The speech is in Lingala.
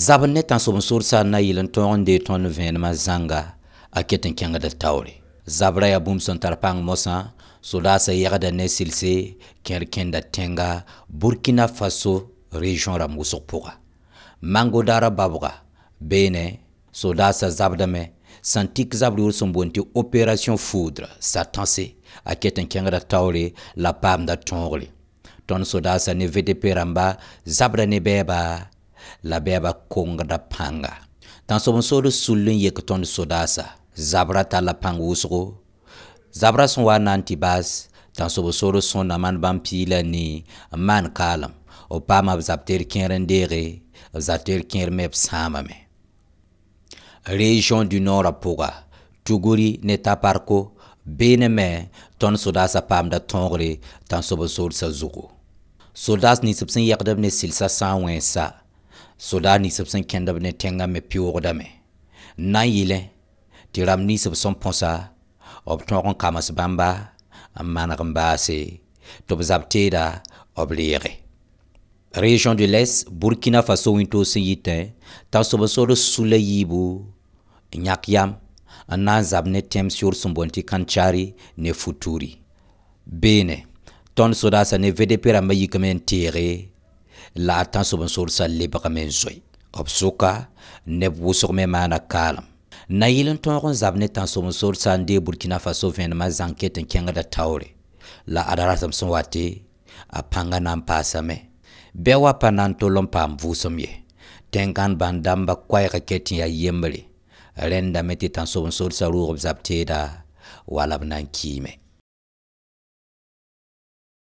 zab ne tã somsor sã n na yɩl n tõog n dee tõnd vẽenemã zãnga a ket n kẽngda taoore zabrã yaa bũmb sẽn tar pãng mosã sodaasã yɛgda ne silse kẽer kẽnda tẽnga burkina faso region rãmb wʋsg pʋga mango daara babga beene sodaasã zabdame sẽn tik zabr yʋʋr sẽn boon tɩ opération foudre satanse a ket n kẽngda taoore la paamda tõogre tõnd sodaasã ne vdp rãmba zabrã ne bɛɛba la bɛɛba kongda pãnga tãn-sob-n-sood sull n yek tõnd sodaasa zabra talla pãng wʋsgo zabra sẽn wa na n tɩ baas tãn-sob-n-sood sõnda man bãmb piila ne n maan kaalem b paama b zab ter kẽer n deege b zab ter kẽer me b sãamame région du nordã pʋga tuguri ne taparko beene me tõnd sodaasã paamda tõogre tãn-sob-n-sood sa zugu sodaas nins b sẽn yɛgdb ne silsa sã n wẽnsa sudani ninsb sẽn kẽndb ne tẽngã me pʋʋgdame n na n yɩlẽ tɩ rãmb ninsb sẽn põsa b tõog n kams bãmba n maneg n baase tɩ b zab teeda b reege région de l'est burkina faso wẽ toog sẽn yitẽ t'a sob-sood sula yiibu yãk yam n na n zab ne tẽms yor sẽn boond tɩ kãntsaari ne futuri beene tõnd sodaasa ne vdp rãmbã yikame n teege la tan sob n soor lebg me n zoe b sʋka neb wʋsg me maana kaalem na yɩl n tõog n zab ne tãn sob n soor n dee burkina faso vẽenemã zãng ket n kẽngda taoore la ad rasem sẽn wa tɩ a pãnga na n paasame bɩ wa pa na n tol n paam vʋʋsem ye tẽn gãn bãn dãmba koɛɛgã ket n yaa yembre rẽndame tɩ tãn sob n soor sã roog b zab teeda wala b na n kiime